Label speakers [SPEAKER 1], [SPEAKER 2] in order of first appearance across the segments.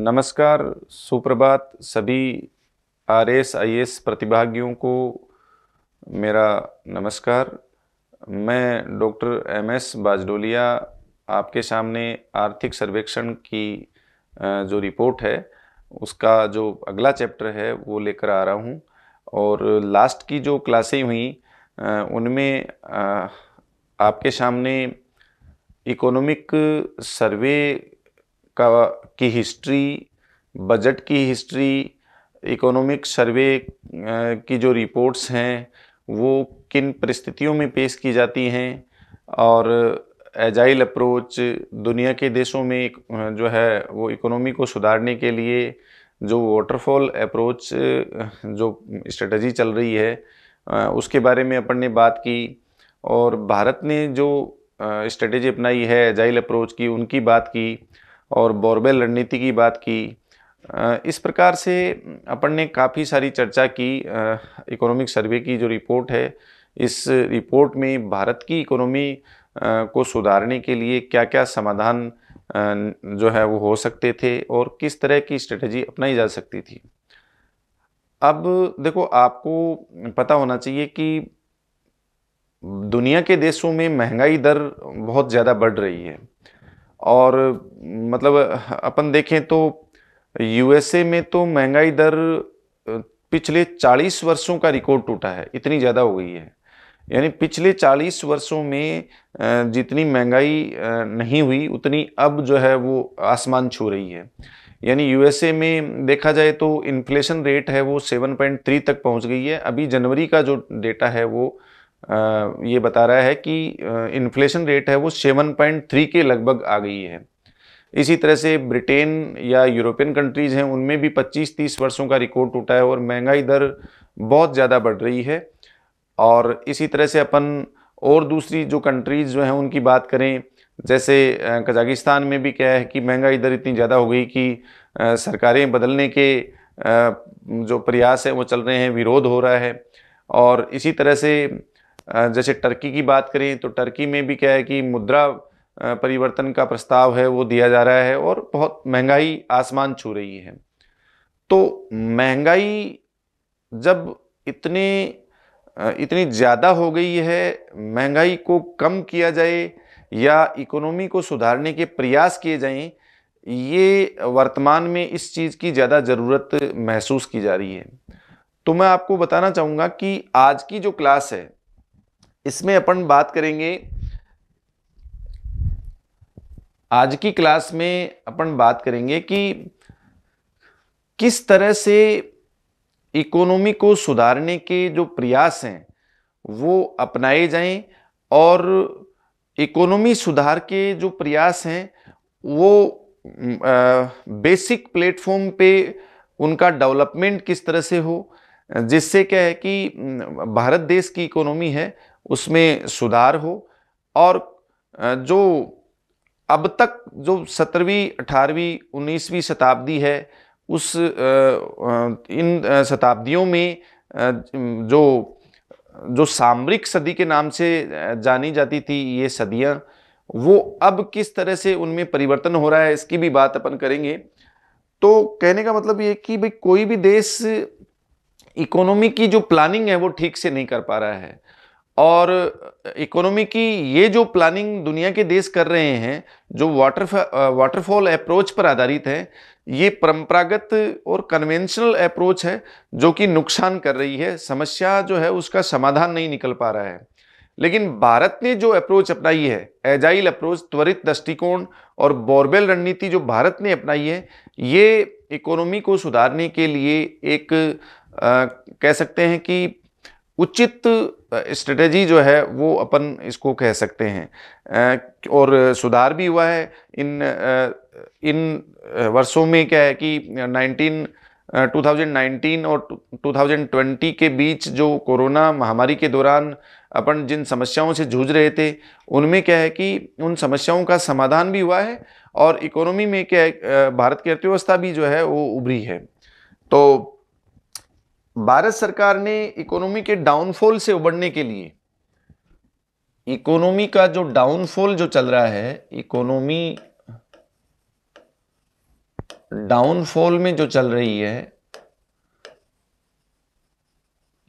[SPEAKER 1] नमस्कार सुप्रभात सभी आर एस आई एस प्रतिभागियों को मेरा नमस्कार मैं डॉक्टर एम एस बाजडोलिया आपके सामने आर्थिक सर्वेक्षण की जो रिपोर्ट है उसका जो अगला चैप्टर है वो लेकर आ रहा हूँ और लास्ट की जो क्लासें हुई उनमें आपके सामने इकोनॉमिक सर्वे का की हिस्ट्री बजट की हिस्ट्री इकोनॉमिक सर्वे की जो रिपोर्ट्स हैं वो किन परिस्थितियों में पेश की जाती हैं और एजाइल अप्रोच दुनिया के देशों में जो है वो इकोनॉमी को सुधारने के लिए जो वाटरफॉल अप्रोच जो स्ट्रेटजी चल रही है उसके बारे में अपन ने बात की और भारत ने जो स्ट्रेटजी अपनाई है एजाइल अप्रोच की उनकी बात की और बोरबेल रणनीति की बात की इस प्रकार से अपन ने काफ़ी सारी चर्चा की इकोनॉमिक सर्वे की जो रिपोर्ट है इस रिपोर्ट में भारत की इकोनॉमी को सुधारने के लिए क्या क्या समाधान जो है वो हो सकते थे और किस तरह की स्ट्रेटजी अपनाई जा सकती थी अब देखो आपको पता होना चाहिए कि दुनिया के देशों में महंगाई दर बहुत ज़्यादा बढ़ रही है और मतलब अपन देखें तो यूएसए में तो महंगाई दर पिछले 40 वर्षों का रिकॉर्ड टूटा है इतनी ज़्यादा हो गई है यानी पिछले 40 वर्षों में जितनी महंगाई नहीं हुई उतनी अब जो है वो आसमान छू रही है यानी यूएसए में देखा जाए तो इन्फ्लेशन रेट है वो 7.3 तक पहुंच गई है अभी जनवरी का जो डेटा है वो ये बता रहा है कि इन्फ्लेशन रेट है वो 7.3 के लगभग आ गई है इसी तरह से ब्रिटेन या यूरोपियन कंट्रीज़ हैं उनमें भी 25-30 वर्षों का रिकॉर्ड टूटा है और महंगाई दर बहुत ज़्यादा बढ़ रही है और इसी तरह से अपन और दूसरी जो कंट्रीज़ जो हैं उनकी बात करें जैसे कजाकिस्तान में भी क्या है कि महंगाई दर इतनी ज़्यादा हो गई कि सरकारें बदलने के जो प्रयास है वो चल रहे हैं विरोध हो रहा है और इसी तरह से जैसे टर्की की बात करें तो टर्की में भी क्या है कि मुद्रा परिवर्तन का प्रस्ताव है वो दिया जा रहा है और बहुत महंगाई आसमान छू रही है तो महंगाई जब इतने इतनी ज़्यादा हो गई है महंगाई को कम किया जाए या इकोनॉमी को सुधारने के प्रयास किए जाएं ये वर्तमान में इस चीज़ की ज़्यादा ज़रूरत महसूस की जा रही है तो मैं आपको बताना चाहूँगा कि आज की जो क्लास है इसमें अपन बात करेंगे आज की क्लास में अपन बात करेंगे कि किस तरह से इकोनॉमी को सुधारने के जो प्रयास हैं वो अपनाए जाएं और इकोनॉमी सुधार के जो प्रयास हैं वो आ, बेसिक प्लेटफॉर्म पे उनका डेवलपमेंट किस तरह से हो जिससे क्या है कि भारत देश की इकोनॉमी है उसमें सुधार हो और जो अब तक जो सत्रहवीं अठारहवीं उन्नीसवीं शताब्दी है उस इन शताब्दियों में जो जो सामरिक सदी के नाम से जानी जाती थी ये सदियाँ वो अब किस तरह से उनमें परिवर्तन हो रहा है इसकी भी बात अपन करेंगे तो कहने का मतलब ये कि भाई कोई भी देश इकोनॉमी की जो प्लानिंग है वो ठीक से नहीं कर पा रहा है और इकोनॉमी की ये जो प्लानिंग दुनिया के देश कर रहे हैं जो वाटर वाटरफॉल अप्रोच पर आधारित है ये परंपरागत और कन्वेंशनल अप्रोच है जो कि नुकसान कर रही है समस्या जो है उसका समाधान नहीं निकल पा रहा है लेकिन भारत ने जो अप्रोच अपनाई है एजाइल अप्रोच त्वरित दृष्टिकोण और बोरबेल रणनीति जो भारत ने अपनाई है ये इकोनॉमी को सुधारने के लिए एक आ, कह सकते हैं कि उचित स्ट्रेटजी जो है वो अपन इसको कह सकते हैं और सुधार भी हुआ है इन इन वर्षों में क्या है कि 19 2019 और 2020 के बीच जो कोरोना महामारी के दौरान अपन जिन समस्याओं से जूझ रहे थे उनमें क्या है कि उन समस्याओं का समाधान भी हुआ है और इकोनॉमी में क्या है भारत की अर्थव्यवस्था भी जो है वो उभरी है तो भारत सरकार ने इकोनॉमी के डाउनफॉल से उबरने के लिए इकोनॉमी का जो डाउनफॉल जो चल रहा है इकोनॉमी डाउनफॉल में जो चल रही है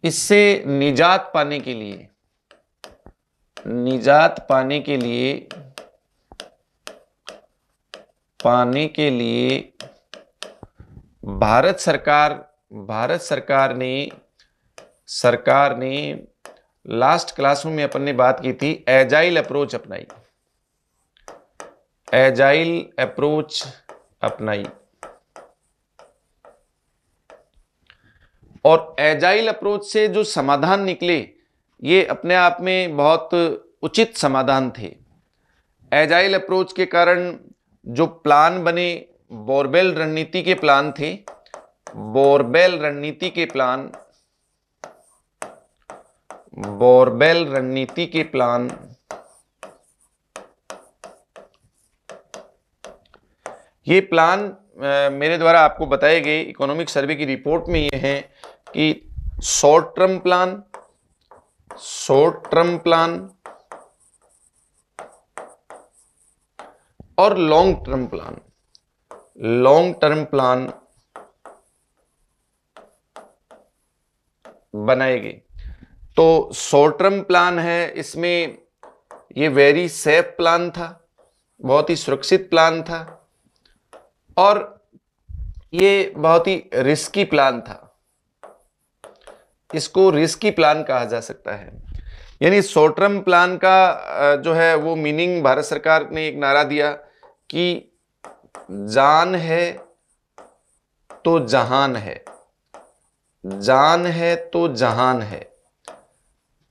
[SPEAKER 1] इससे निजात पाने के लिए निजात पाने के लिए पाने के लिए भारत सरकार भारत सरकार ने सरकार ने लास्ट क्लासों में अपन ने बात की थी एजाइल अप्रोच अपनाई एजाइल अप्रोच अपनाई और एजाइल अप्रोच से जो समाधान निकले ये अपने आप में बहुत उचित समाधान थे एजाइल अप्रोच के कारण जो प्लान बने बोरबेल रणनीति के प्लान थे बोरबेल रणनीति के प्लान बोरबेल रणनीति के प्लान ये प्लान मेरे द्वारा आपको बताए गए इकोनॉमिक सर्वे की रिपोर्ट में ये है कि short term plan short term plan और long term plan long term plan बनाएगी तो शॉर्ट टर्म प्लान है इसमें ये वेरी सेफ प्लान था बहुत ही सुरक्षित प्लान था और ये बहुत ही रिस्की प्लान था इसको रिस्की प्लान कहा जा सकता है यानी शॉर्ट टर्म प्लान का जो है वो मीनिंग भारत सरकार ने एक नारा दिया कि जान है तो जहान है जान है तो जहान है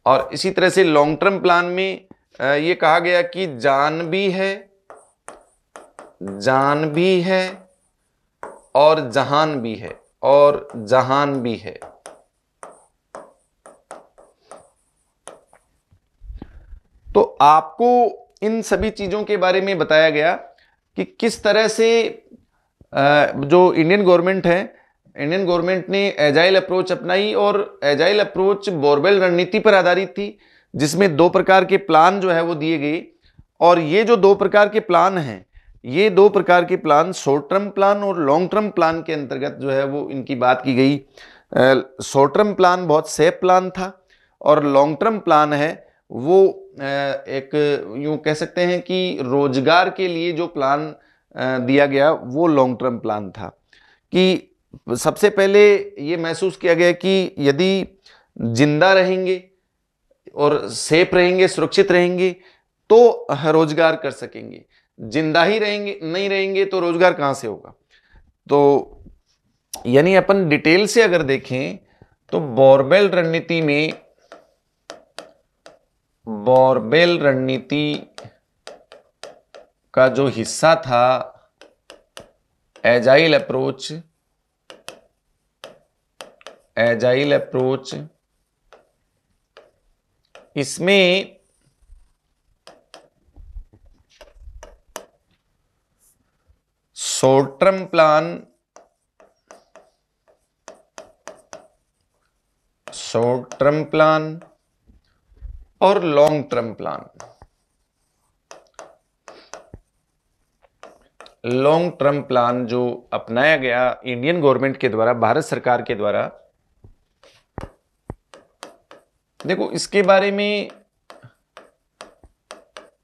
[SPEAKER 1] और इसी तरह से लॉन्ग टर्म प्लान में ये कहा गया कि जान भी है जान भी है और जहान भी है और जहान भी है तो आपको इन सभी चीज़ों के बारे में बताया गया कि किस तरह से जो इंडियन गवर्नमेंट है इंडियन गवर्नमेंट ने एजाइल अप्रोच अपनाई और एजाइल अप्रोच बोरवेल रणनीति पर आधारित थी जिसमें दो प्रकार के प्लान जो है वो दिए गए और ये जो दो प्रकार के प्लान हैं ये दो प्रकार के प्लान शॉर्ट टर्म प्लान और लॉन्ग टर्म प्लान के अंतर्गत जो है वो इनकी बात की गई शॉर्ट टर्म प्लान बहुत सेफ प्लान था और लॉन्ग टर्म प्लान है वो एक यूँ कह सकते हैं कि रोजगार के लिए जो प्लान दिया गया वो लॉन्ग टर्म प्लान था कि सबसे पहले ये महसूस किया गया कि यदि जिंदा रहेंगे और सेफ रहेंगे सुरक्षित रहेंगे तो रोजगार कर सकेंगे जिंदा ही रहेंगे नहीं रहेंगे तो रोजगार कहाँ से होगा तो यानी अपन डिटेल से अगर देखें तो बोरबेल रणनीति में बोरबेल रणनीति का जो हिस्सा था एजाइल अप्रोच एजाइल अप्रोच इसमें short term plan short term plan और long term plan long term plan जो अपनाया गया इंडियन गवर्नमेंट के द्वारा भारत सरकार के द्वारा देखो इसके बारे में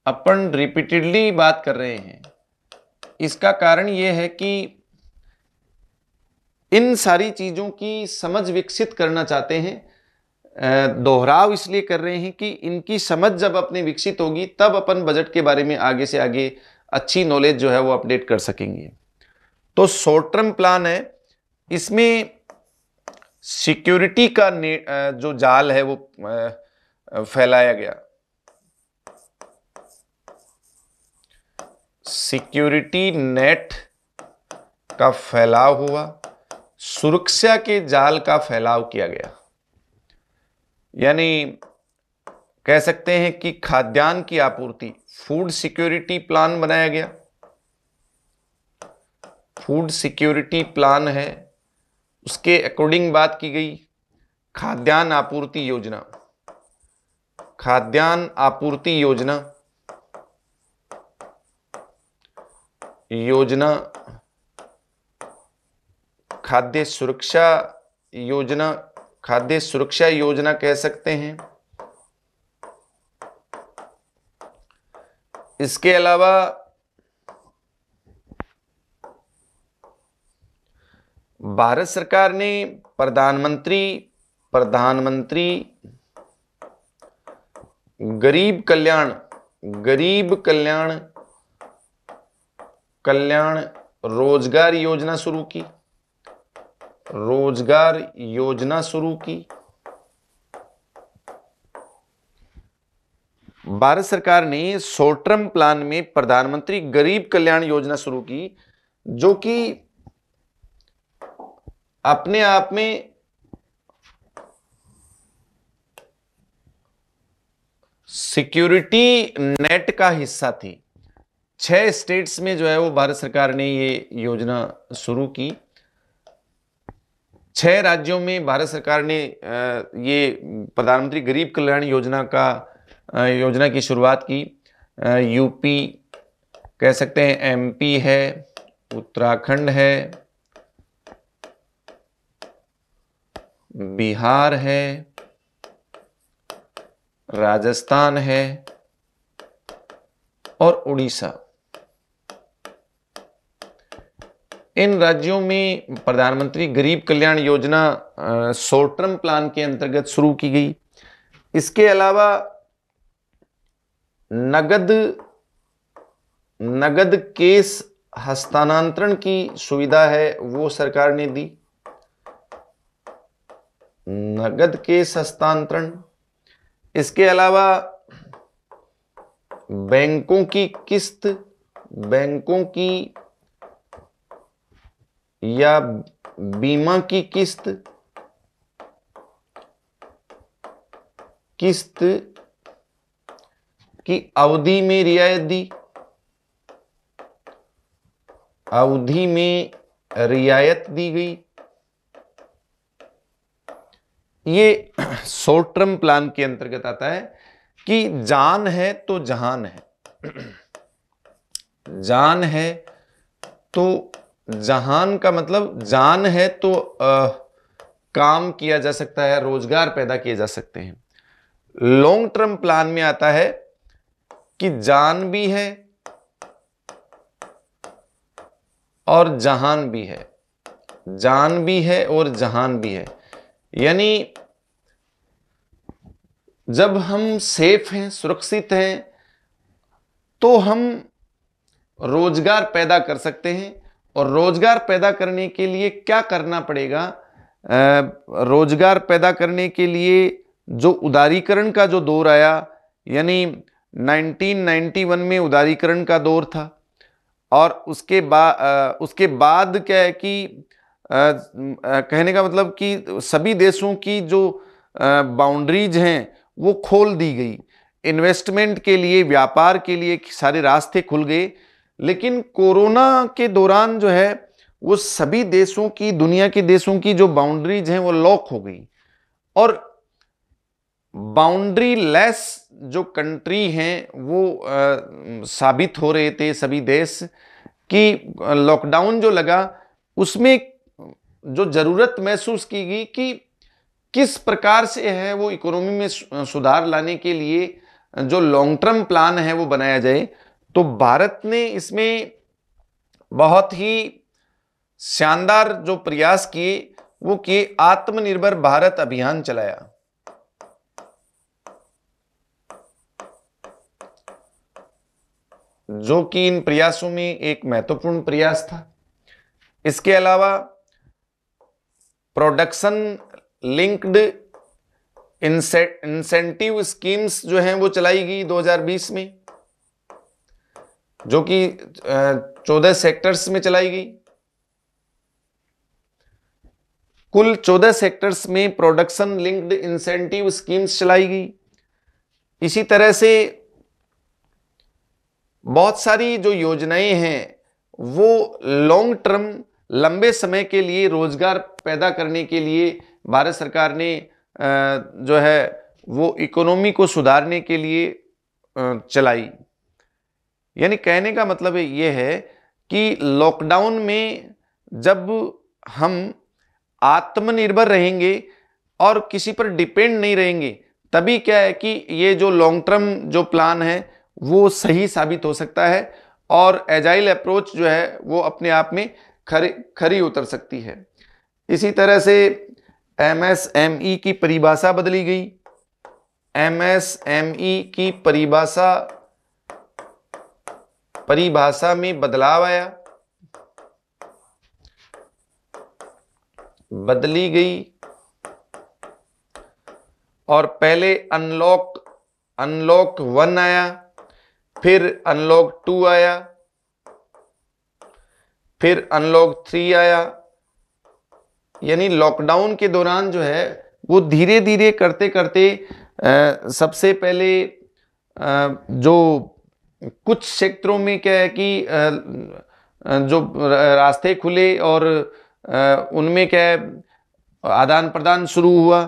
[SPEAKER 1] अपन रिपीटेडली बात कर रहे हैं इसका कारण यह है कि इन सारी चीज़ों की समझ विकसित करना चाहते हैं दोहराव इसलिए कर रहे हैं कि इनकी समझ जब अपने विकसित होगी तब अपन बजट के बारे में आगे से आगे अच्छी नॉलेज जो है वो अपडेट कर सकेंगे तो शॉर्ट टर्म प्लान है इसमें सिक्योरिटी का जो जाल है वो फैलाया गया सिक्योरिटी नेट का फैलाव हुआ सुरक्षा के जाल का फैलाव किया गया यानी कह सकते हैं कि खाद्यान्न की आपूर्ति फूड सिक्योरिटी प्लान बनाया गया फूड सिक्योरिटी प्लान है उसके अकॉर्डिंग बात की गई खाद्यान्न आपूर्ति योजना खाद्यान्न आपूर्ति योजना योजना खाद्य सुरक्षा योजना खाद्य सुरक्षा योजना कह सकते हैं इसके अलावा भारत सरकार ने प्रधानमंत्री प्रधानमंत्री गरीब कल्याण गरीब कल्याण कल्याण रोजगार योजना शुरू की रोजगार योजना शुरू की भारत सरकार ने शॉर्ट टर्म प्लान में प्रधानमंत्री गरीब कल्याण योजना शुरू की जो कि अपने आप में सिक्योरिटी नेट का हिस्सा थी छह स्टेट्स में जो है वो भारत सरकार ने ये योजना शुरू की छह राज्यों में भारत सरकार ने ये प्रधानमंत्री गरीब कल्याण योजना का योजना की शुरुआत की यूपी कह सकते हैं एमपी है उत्तराखंड है बिहार है राजस्थान है और उड़ीसा इन राज्यों में प्रधानमंत्री गरीब कल्याण योजना शॉर्ट टर्म प्लान के अंतर्गत शुरू की गई इसके अलावा नगद नगद केस हस्तांतरण की सुविधा है वो सरकार ने दी नगद के हस्तांतरण इसके अलावा बैंकों की किस्त बैंकों की या बीमा की किस्त किस्त की अवधि में रियायत दी अवधि में रियायत दी गई ये शॉर्ट टर्म प्लान के अंतर्गत आता है कि जान है तो जहान है जान है तो जहान का मतलब जान है तो आ, काम किया जा सकता है रोजगार पैदा किए जा सकते हैं लॉन्ग टर्म प्लान में आता है कि जान भी है और जहान भी है जान भी है और जहान भी है यानी जब हम सेफ हैं सुरक्षित हैं तो हम रोजगार पैदा कर सकते हैं और रोजगार पैदा करने के लिए क्या करना पड़ेगा रोजगार पैदा करने के लिए जो उदारीकरण का जो दौर आया यानी 1991 में उदारीकरण का दौर था और उसके बाद उसके बाद क्या है कि कहने का मतलब कि सभी देशों की जो बाउंड्रीज हैं वो खोल दी गई इन्वेस्टमेंट के लिए व्यापार के लिए सारे रास्ते खुल गए लेकिन कोरोना के दौरान जो है वो सभी देशों की दुनिया के देशों की जो बाउंड्रीज हैं वो लॉक हो गई और बाउंड्री लेस जो कंट्री हैं वो आ, साबित हो रहे थे सभी देश कि लॉकडाउन जो लगा उसमें जो ज़रूरत महसूस की गई कि किस प्रकार से है वो इकोनॉमी में सुधार लाने के लिए जो लॉन्ग टर्म प्लान है वो बनाया जाए तो भारत ने इसमें बहुत ही शानदार जो प्रयास किए वो किए आत्मनिर्भर भारत अभियान चलाया जो कि इन प्रयासों में एक महत्वपूर्ण प्रयास था इसके अलावा प्रोडक्शन लिंक्ड इंसेंटिव स्कीम्स जो हैं वो चलाई गई 2020 में जो कि चौदह सेक्टर्स में चलाई गई कुल चौदह सेक्टर्स में प्रोडक्शन लिंक्ड इंसेंटिव स्कीम्स चलाई गई इसी तरह से बहुत सारी जो योजनाएं हैं वो लॉन्ग टर्म लंबे समय के लिए रोजगार पैदा करने के लिए भारत सरकार ने जो है वो इकोनॉमी को सुधारने के लिए चलाई यानी कहने का मतलब ये है कि लॉकडाउन में जब हम आत्मनिर्भर रहेंगे और किसी पर डिपेंड नहीं रहेंगे तभी क्या है कि ये जो लॉन्ग टर्म जो प्लान है वो सही साबित हो सकता है और एजाइल अप्रोच जो है वो अपने आप में खरी खरी उतर सकती है इसी तरह से एम एस एम ई की परिभाषा बदली गई एम एस एम ई की परिभाषा परिभाषा में बदलाव आया बदली गई और पहले अनलॉक अनलॉक वन आया फिर अनलॉक टू आया फिर अनलॉक थ्री आया यानी लॉकडाउन के दौरान जो है वो धीरे धीरे करते करते आ, सबसे पहले आ, जो कुछ क्षेत्रों में क्या है कि आ, जो रास्ते खुले और उनमें क्या है आदान प्रदान शुरू हुआ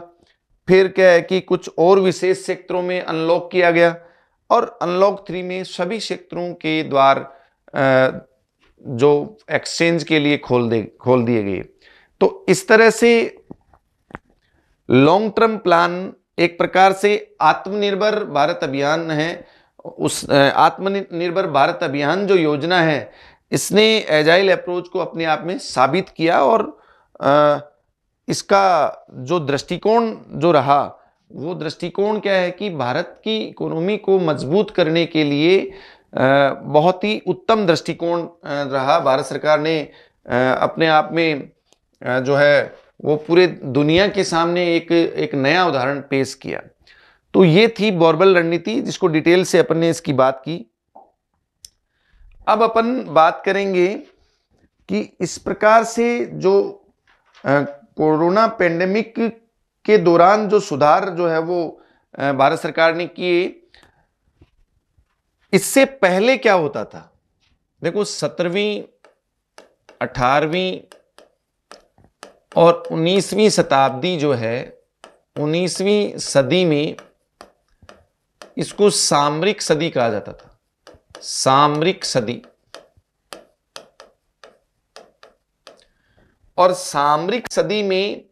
[SPEAKER 1] फिर क्या है कि कुछ और विशेष क्षेत्रों में अनलॉक किया गया और अनलॉक थ्री में सभी क्षेत्रों के द्वार जो एक्सचेंज के लिए खोल दे खोल दिए गए तो इस तरह से लॉन्ग टर्म प्लान एक प्रकार से आत्मनिर्भर भारत अभियान है उस आत्मनिर्भर भारत अभियान जो योजना है इसने एजाइल अप्रोच को अपने आप में साबित किया और इसका जो दृष्टिकोण जो रहा वो दृष्टिकोण क्या है कि भारत की इकोनॉमी को मजबूत करने के लिए बहुत ही उत्तम दृष्टिकोण रहा भारत सरकार ने अपने आप में जो है वो पूरे दुनिया के सामने एक एक नया उदाहरण पेश किया तो ये थी बॉर्बल रणनीति जिसको डिटेल से अपन ने इसकी बात की अब अपन बात करेंगे कि इस प्रकार से जो कोरोना पेंडेमिक के दौरान जो सुधार जो है वो भारत सरकार ने किए इससे पहले क्या होता था देखो सत्रहवीं अठारहवीं और उन्नीसवीं शताब्दी जो है उन्नीसवीं सदी में इसको सामरिक सदी कहा जाता था सामरिक सदी और सामरिक सदी में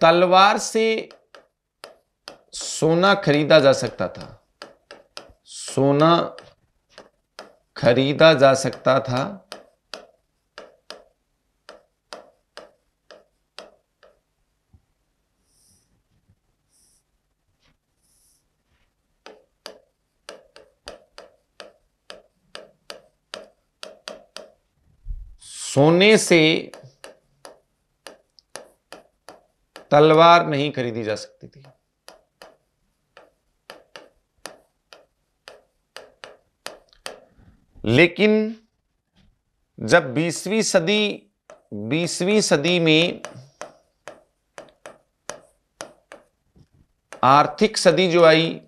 [SPEAKER 1] तलवार से सोना खरीदा जा सकता था सोना खरीदा जा सकता था सोने से तलवार नहीं खरीदी जा सकती थी लेकिन जब 20वीं सदी 20वीं सदी में आर्थिक सदी जो आई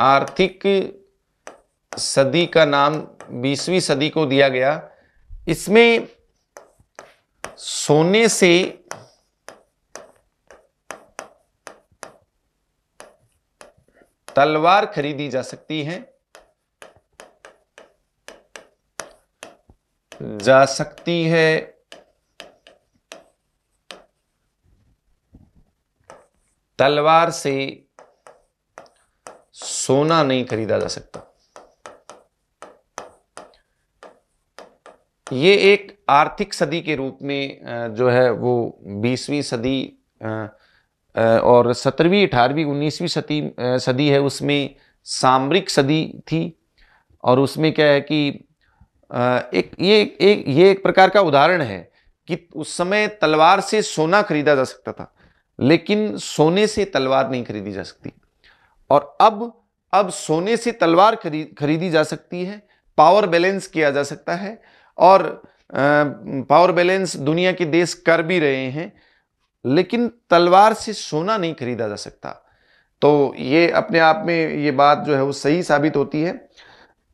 [SPEAKER 1] आर्थिक सदी का नाम 20वीं सदी को दिया गया इसमें सोने से तलवार खरीदी जा सकती है जा सकती है तलवार से सोना नहीं खरीदा जा सकता ये एक आर्थिक सदी के रूप में जो है वो 20वीं सदी और 17वीं 18वीं 19वीं सदी सदी है उसमें सामरिक सदी थी और उसमें क्या है कि एक ये एक ये एक प्रकार का उदाहरण है कि उस समय तलवार से सोना खरीदा जा सकता था लेकिन सोने से तलवार नहीं खरीदी जा सकती और अब अब सोने से तलवार खरीद खरीदी जा सकती है पावर बैलेंस किया जा सकता है और पावर बैलेंस दुनिया के देश कर भी रहे हैं लेकिन तलवार से सोना नहीं खरीदा जा सकता तो ये अपने आप में ये बात जो है वो सही साबित होती है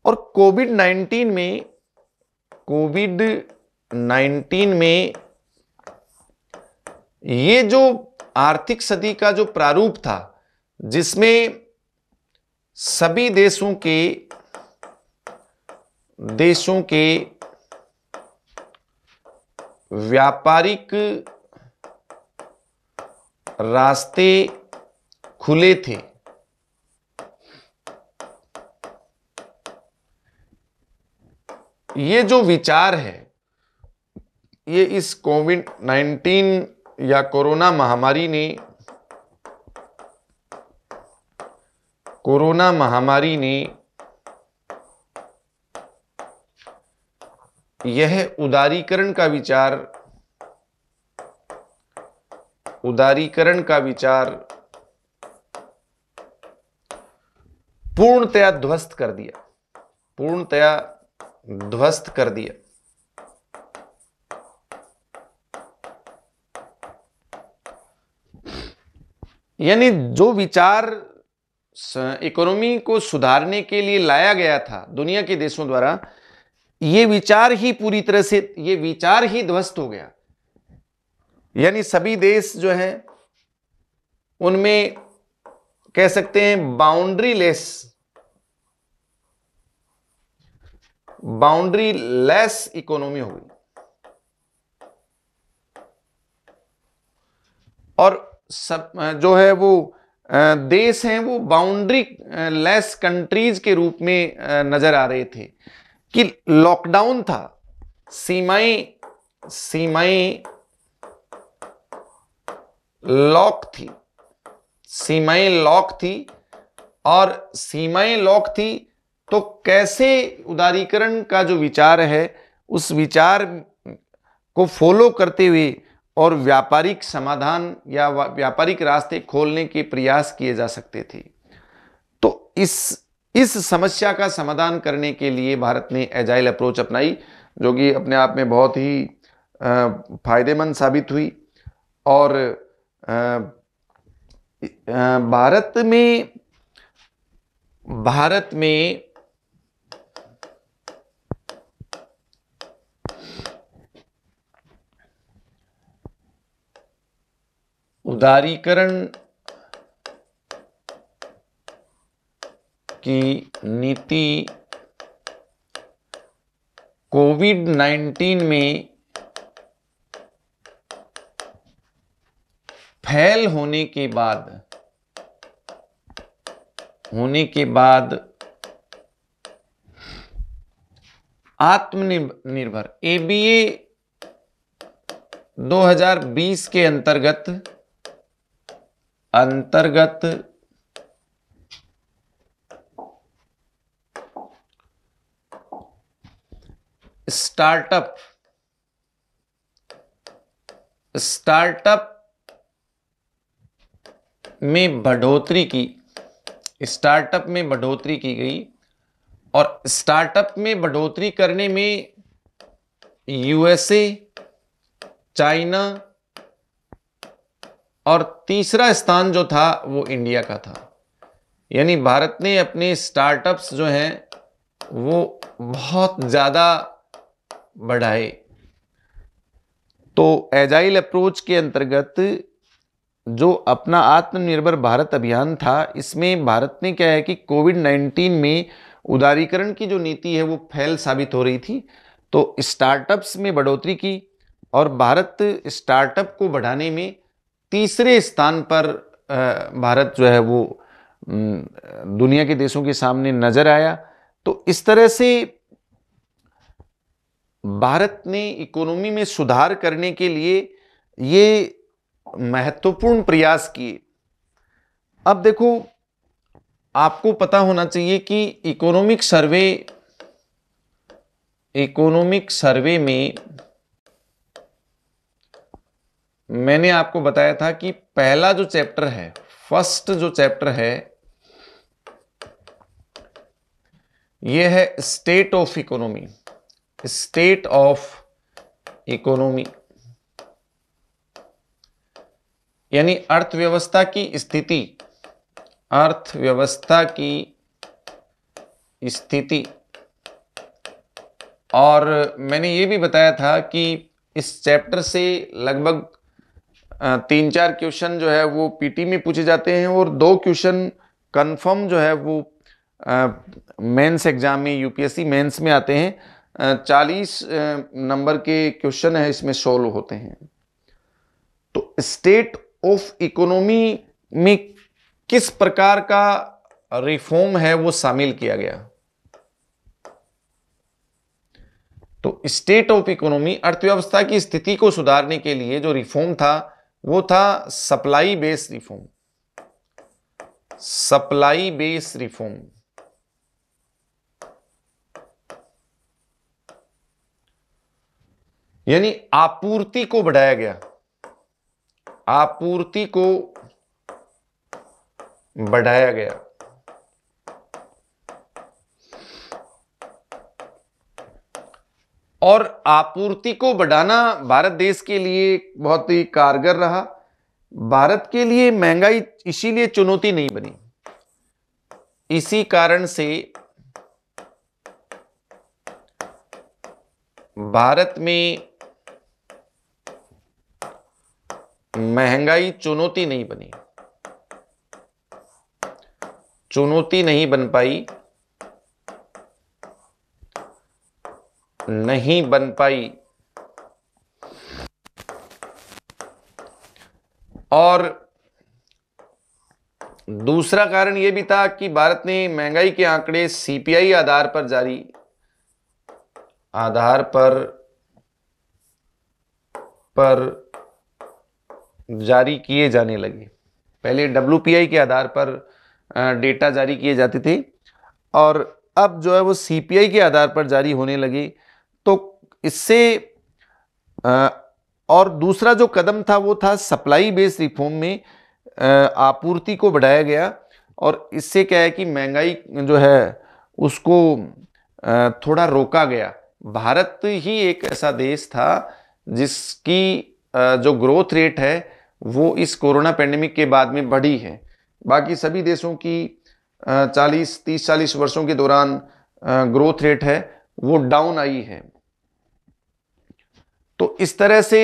[SPEAKER 1] और कोविड 19 में कोविड 19 में ये जो आर्थिक सदी का जो प्रारूप था जिसमें सभी देशों के देशों के व्यापारिक रास्ते खुले थे ये जो विचार है ये इस कोविड नाइन्टीन या कोरोना महामारी ने कोरोना महामारी ने यह उदारीकरण का विचार उदारीकरण का विचार पूर्णतया ध्वस्त कर दिया पूर्णतया ध्वस्त कर दिया यानी जो विचार इकोनॉमी को सुधारने के लिए लाया गया था दुनिया के देशों द्वारा ये विचार ही पूरी तरह से ये विचार ही ध्वस्त हो गया यानी सभी देश जो हैं उनमें कह सकते हैं boundaryless boundaryless economy हो गई और सब जो है वो देश हैं वो बाउंड्री लेस कंट्रीज के रूप में नजर आ रहे थे कि लॉकडाउन था सीमाएं सीमाएं लॉक थी सीमाएं लॉक थी और सीमाएं लॉक थी तो कैसे उदारीकरण का जो विचार है उस विचार को फॉलो करते हुए और व्यापारिक समाधान या व्यापारिक रास्ते खोलने के प्रयास किए जा सकते थे तो इस इस समस्या का समाधान करने के लिए भारत ने एजाइल अप्रोच अपनाई जो कि अपने आप में बहुत ही फायदेमंद साबित हुई और भारत में भारत में उदारीकरण की नीति कोविड 19 में फैल होने के बाद होने के बाद आत्मनिर्भर एबीए 2020 के अंतर्गत अंतर्गत स्टार्टअप स्टार्टअप में बढ़ोतरी की स्टार्टअप में बढ़ोतरी की गई और स्टार्टअप में बढ़ोतरी करने में यूएसए चाइना और तीसरा स्थान जो था वो इंडिया का था यानी भारत ने अपने स्टार्टअप्स जो हैं वो बहुत ज़्यादा बढ़ाए तो एजाइल अप्रोच के अंतर्गत जो अपना आत्मनिर्भर भारत अभियान था इसमें भारत ने क्या है कि कोविड 19 में उदारीकरण की जो नीति है वो फैल साबित हो रही थी तो स्टार्टअप्स में बढ़ोतरी की और भारत स्टार्टअप को बढ़ाने में तीसरे स्थान पर भारत जो है वो दुनिया के देशों के सामने नजर आया तो इस तरह से भारत ने इकोनॉमी में सुधार करने के लिए ये महत्वपूर्ण प्रयास किए अब देखो आपको पता होना चाहिए कि इकोनॉमिक सर्वे इकोनॉमिक सर्वे में मैंने आपको बताया था कि पहला जो चैप्टर है फर्स्ट जो चैप्टर है यह है state of economy state of economy यानी अर्थव्यवस्था की स्थिति अर्थव्यवस्था की स्थिति और मैंने ये भी बताया था कि इस चैप्टर से लगभग तीन चार क्वेश्चन जो है वो पीटी में पूछे जाते हैं और दो क्वेश्चन कंफर्म जो है वो मेंस एग्ज़ाम में यूपीएससी मेंस में आते हैं चालीस नंबर के क्वेश्चन है इसमें सोल्व होते हैं तो स्टेट ऑफ इकोनॉमी में किस प्रकार का रिफॉर्म है वो शामिल किया गया तो स्टेट ऑफ इकोनॉमी अर्थव्यवस्था की स्थिति को सुधारने के लिए जो रिफॉर्म था वो था supply base reform supply base reform यानी आपूर्ति को बढ़ाया गया आपूर्ति को बढ़ाया गया और आपूर्ति को बढ़ाना भारत देश के लिए बहुत ही कारगर रहा भारत के लिए महंगाई इसीलिए चुनौती नहीं बनी इसी कारण से भारत में महंगाई चुनौती नहीं बनी चुनौती नहीं बन पाई नहीं बन पाई और दूसरा कारण यह भी था कि भारत ने महंगाई के आंकड़े सीपीआई आधार पर जारी आधार पर पर जारी किए जाने लगे पहले डब्ल्यू के आधार पर डेटा जारी किए जाते थे और अब जो है वो सीपीआई के आधार पर जारी होने लगे तो इससे और दूसरा जो कदम था वो था सप्लाई बेस्ड रिफॉर्म में आपूर्ति को बढ़ाया गया और इससे क्या है कि महंगाई जो है उसको थोड़ा रोका गया भारत ही एक ऐसा देश था जिसकी जो ग्रोथ रेट है वो इस कोरोना पैंडमिक के बाद में बढ़ी है बाकी सभी देशों की 40 30 40 वर्षों के दौरान ग्रोथ रेट है वो डाउन आई है तो इस तरह से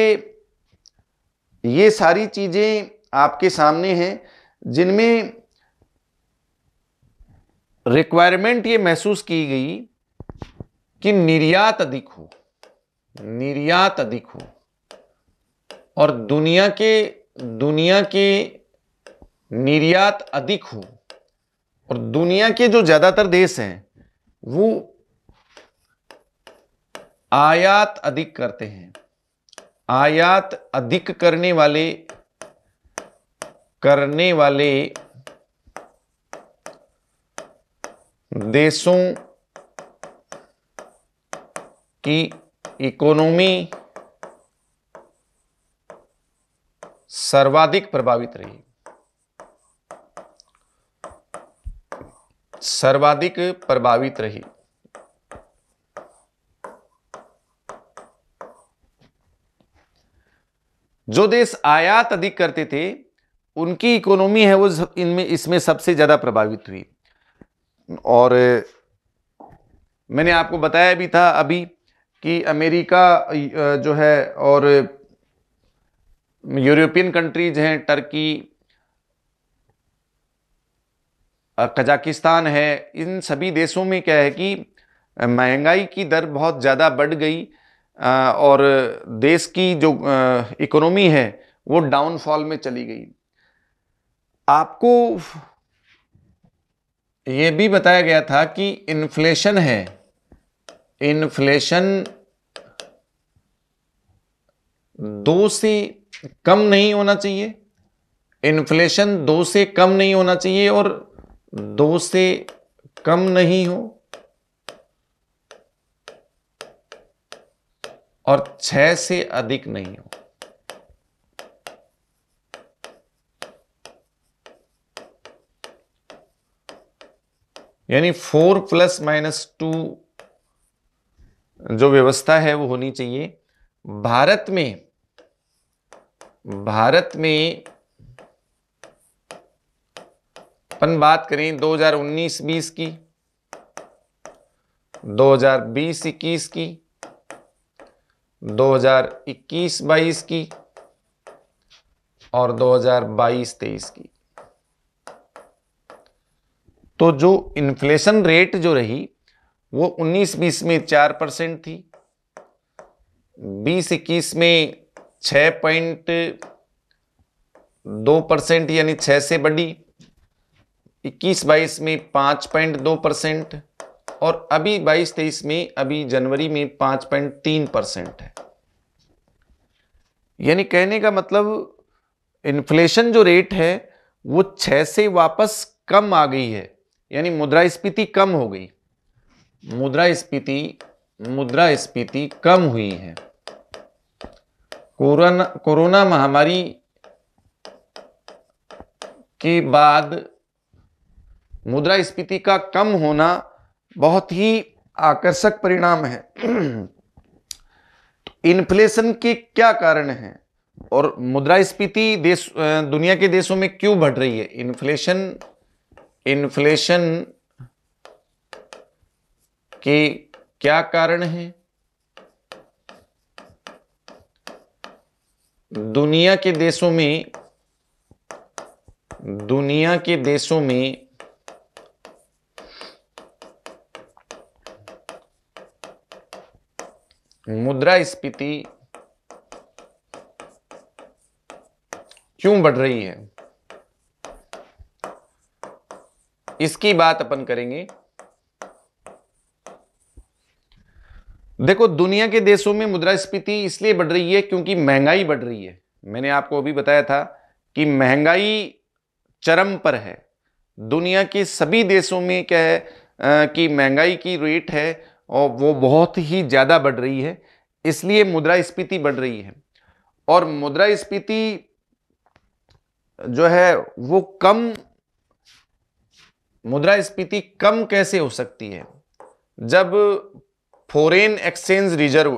[SPEAKER 1] ये सारी चीज़ें आपके सामने हैं जिनमें रिक्वायरमेंट ये महसूस की गई कि निर्यात अधिक हो निर्यात अधिक हो और दुनिया के दुनिया के निर्यात अधिक हो और दुनिया के जो ज़्यादातर देश हैं वो आयात अधिक करते हैं आयात अधिक करने वाले करने वाले देशों की इकोनॉमी सर्वाधिक प्रभावित रही सर्वाधिक प्रभावित रही जो देश आयात अधिक करते थे उनकी इकोनॉमी है वो इनमें इसमें सबसे ज़्यादा प्रभावित हुई और मैंने आपको बताया भी था अभी कि अमेरिका जो है और यूरोपियन कंट्रीज हैं टर्की कजाकिस्तान है इन सभी देशों में क्या है कि महंगाई की दर बहुत ज़्यादा बढ़ गई और देश की जो इकोनॉमी है वो डाउनफॉल में चली गई आपको ये भी बताया गया था कि इन्फ्लेशन है इन्फ्लेशन दो से कम नहीं होना चाहिए इन्फ्लेशन दो से कम नहीं होना चाहिए और दो से कम नहीं हो और छह से अधिक नहीं हो यानी फोर प्लस माइनस टू जो व्यवस्था है वो होनी चाहिए भारत में भारत में अपन बात करें 2019-20 की 2020-21 की 2021-22 की और 2022-23 की तो जो इन्फ्लेशन रेट जो रही वो 19-20 में 4 परसेंट थी 20-21 में 6 पॉइंट दो परसेंट यानी 6 से बड़ी 21 21-22 में पांच पॉइंट दो परसेंट और अभी बाईस तेईस में अभी जनवरी में पांच पॉइंट तीन परसेंट है यानी कहने का मतलब इन्फ्लेशन जो रेट है वो छः से वापस कम आ गई है यानी मुद्रास्फीति कम हो गई मुद्रास्फीति मुद्रास्फीति कम हुई है कोरोना कोरोना महामारी के बाद मुद्रास्फीति का कम होना बहुत ही आकर्षक परिणाम है तो इन्फ्लेशन के क्या कारण है और मुद्रास्फीति देश दुनिया के देशों में क्यों बढ़ रही है इन्फ्लेशन इन्फ्लेशन के क्या कारण है दुनिया के देशों में दुनिया के देशों में मुद्रास्फीति क्यों बढ़ रही है इसकी बात अपन करेंगे देखो दुनिया के देशों में मुद्रास्फीति इसलिए बढ़ रही है क्योंकि महंगाई बढ़ रही है मैंने आपको अभी बताया था कि महंगाई चरम पर है दुनिया के सभी देशों में क्या है आ, कि महंगाई की रेट है और वो बहुत ही ज़्यादा बढ़ रही है इसलिए मुद्रास्फीति बढ़ रही है और मुद्रास्फीति जो है वो कम मुद्रास्फीति कम कैसे हो सकती है जब foreign exchange reserve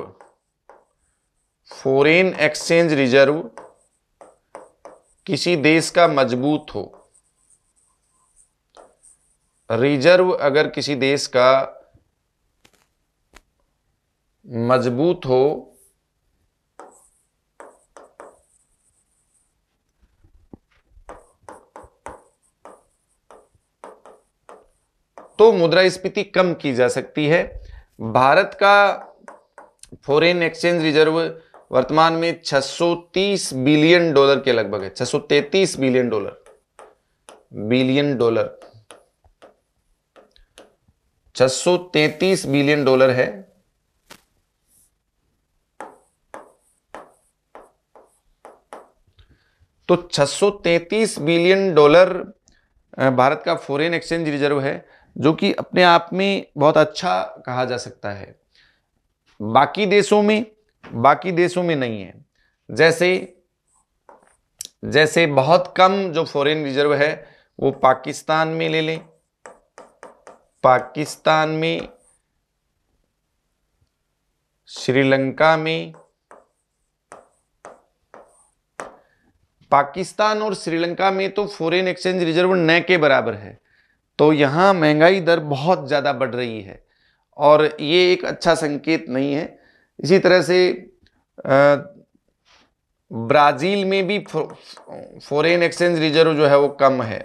[SPEAKER 1] foreign exchange reserve किसी देश का मजबूत हो रिजर्व अगर किसी देश का मजबूत हो तो मुद्रास्फीति कम की जा सकती है भारत का फॉरेन एक्सचेंज रिजर्व वर्तमान में 630 बिलियन डॉलर के लगभग है 633 billion dollar billion dollar 633 billion dollar है तो 633 बिलियन डॉलर भारत का फॉरेन एक्सचेंज रिजर्व है जो कि अपने आप में बहुत अच्छा कहा जा सकता है बाकी देशों में बाकी देशों में नहीं है जैसे जैसे बहुत कम जो फॉरेन रिजर्व है वो पाकिस्तान में ले लें पाकिस्तान में श्रीलंका में पाकिस्तान और श्रीलंका में तो फॉरेन एक्सचेंज रिजर्व न के बराबर है तो यहाँ महंगाई दर बहुत ज़्यादा बढ़ रही है और ये एक अच्छा संकेत नहीं है इसी तरह से ब्राज़ील में भी फॉरेन एक्सचेंज रिजर्व जो है वो कम है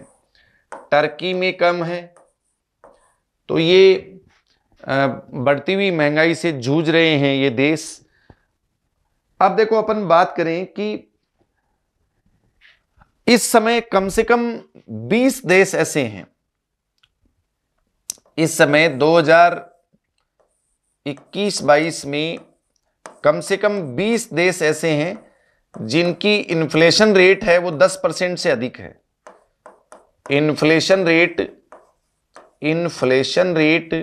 [SPEAKER 1] टर्की में कम है तो ये बढ़ती हुई महंगाई से जूझ रहे हैं ये देश अब देखो अपन बात करें कि इस समय कम से कम 20 देश ऐसे हैं इस समय 2021-22 में कम से कम 20 देश ऐसे हैं जिनकी इन्फ्लेशन रेट है वो 10 परसेंट से अधिक है इन्फ्लेशन रेट इन्फ्लेशन रेट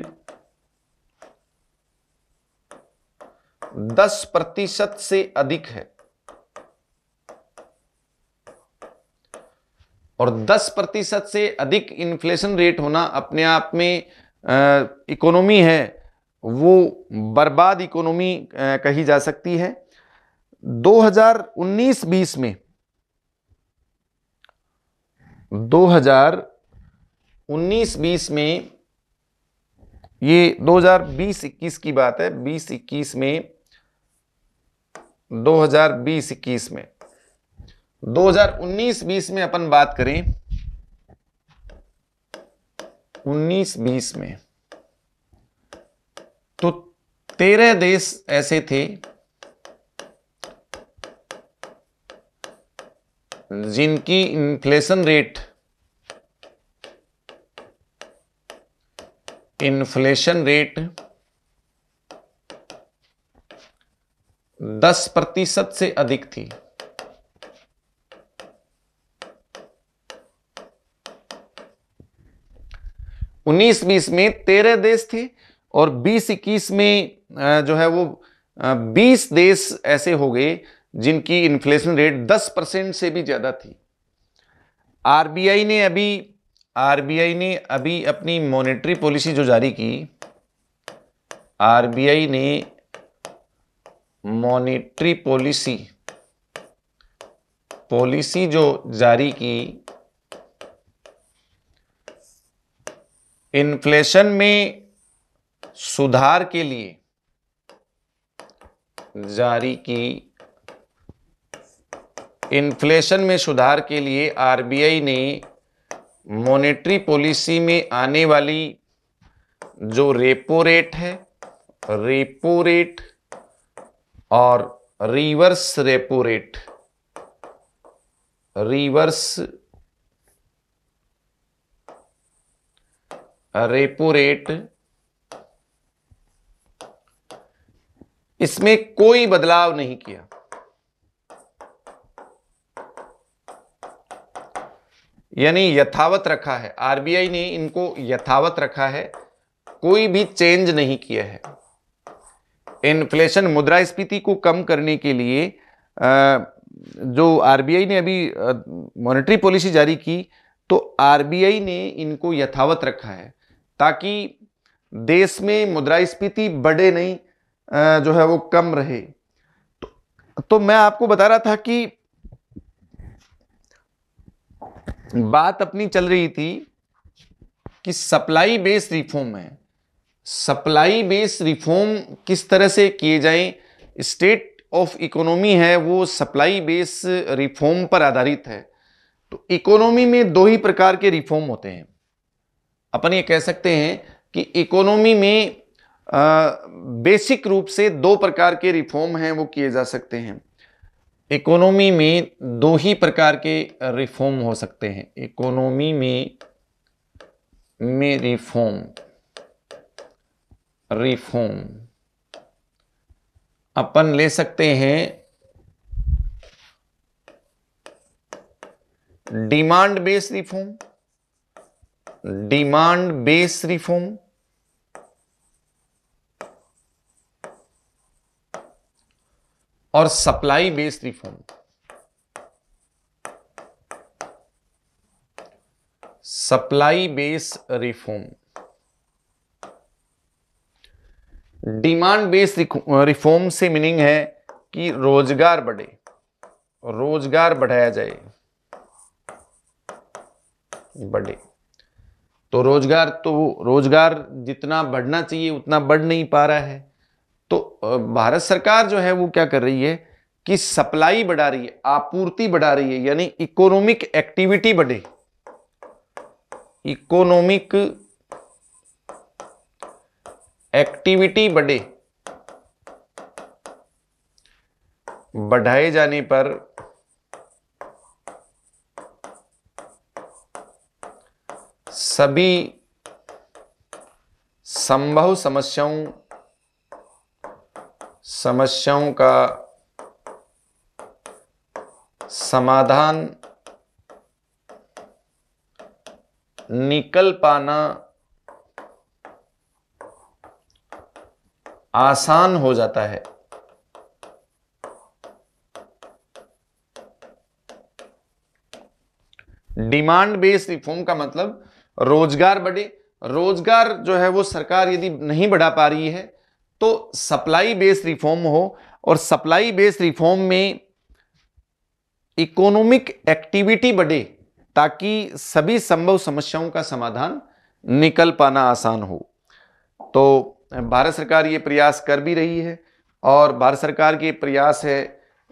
[SPEAKER 1] 10 प्रतिशत से अधिक है और 10 प्रतिशत से अधिक इन्फ्लेशन रेट होना अपने आप में इकोनॉमी है वो बर्बाद इकोनॉमी कही जा सकती है 2019-20 में 2019-20 में ये 2020-21 की बात है 2021 में 2020-21 में 2019-20 में अपन बात करें 19-20 में तो तेरह देश ऐसे थे जिनकी इन्फ्लेशन रेट इन्फ्लेशन रेट 10 प्रतिशत से अधिक थी उन्नीस बीस में तेरह देश थे और बीस इक्कीस में जो है वो बीस देश ऐसे हो गए जिनकी इन्फ्लेशन रेट दस परसेंट से भी ज़्यादा थी आरबीआई ने अभी आरबीआई ने अभी अपनी मॉनेटरी पॉलिसी जो जारी की आरबीआई ने मॉनेटरी पॉलिसी पॉलिसी जो जारी की इन्फ्लेशन में सुधार के लिए जारी की इन्फ्लेशन में सुधार के लिए आरबीआई ने मॉनेटरी पॉलिसी में आने वाली जो रेपो रेट है रेपो रेट और reverse repo rate reverse repo rate इसमें कोई बदलाव नहीं किया यानी यथावत रखा है आरबीआई ने इनको यथावत रखा है कोई भी चेंज नहीं किया है इन्फ्लेशन मुद्रास्फीति को कम करने के लिए जो आरबीआई ने अभी मॉनेटरी पॉलिसी जारी की तो आरबीआई ने इनको यथावत रखा है ताकि देश में मुद्रास्फीति बढ़े नहीं जो है वो कम रहे तो, तो मैं आपको बता रहा था कि बात अपनी चल रही थी कि सप्लाई बेस रिफॉर्म है सप्लाई बेस रिफॉर्म किस तरह से किए जाए स्टेट ऑफ इकोनॉमी है वो सप्लाई बेस रिफॉर्म पर आधारित है तो इकोनॉमी में दो ही प्रकार के रिफॉर्म होते हैं अपन ये कह सकते हैं कि इकोनॉमी में आ, बेसिक रूप से दो प्रकार के रिफॉर्म हैं वो किए जा सकते हैं इकोनॉमी में दो ही प्रकार के रिफॉर्म हो सकते हैं इकोनॉमी में में रिफॉर्म रिफॉर्म अपन ले सकते हैं demand based reform demand base reform और supply based reform supply base reform demand based reform से मीनिंग है कि रोजगार बढ़े रोजगार बढ़ाया जाए बढ़े तो रोजगार तो रोजगार जितना बढ़ना चाहिए उतना बढ़ नहीं पा रहा है तो भारत सरकार जो है वो क्या कर रही है कि सप्लाई बढ़ा रही है आपूर्ति बढ़ा रही है यानी इकोनॉमिक एक्टिविटी बढ़े इकोनॉमिक एक्टिविटी बढ़े बढ़ाए जाने पर सभी संभव समस्याओं समस्याओं का समाधान निकल पाना आसान हो जाता है डिमांड बेस्ड रिफॉर्म का मतलब रोजगार बढ़े रोजगार जो है वो सरकार यदि नहीं बढ़ा पा रही है तो सप्लाई बेस्ड रिफॉर्म हो और सप्लाई बेस्ड रिफॉर्म में इकोनॉमिक एक्टिविटी बढ़े ताकि सभी संभव समस्याओं का समाधान निकल पाना आसान हो तो भारत सरकार ये प्रयास कर भी रही है और भारत सरकार के प्रयास है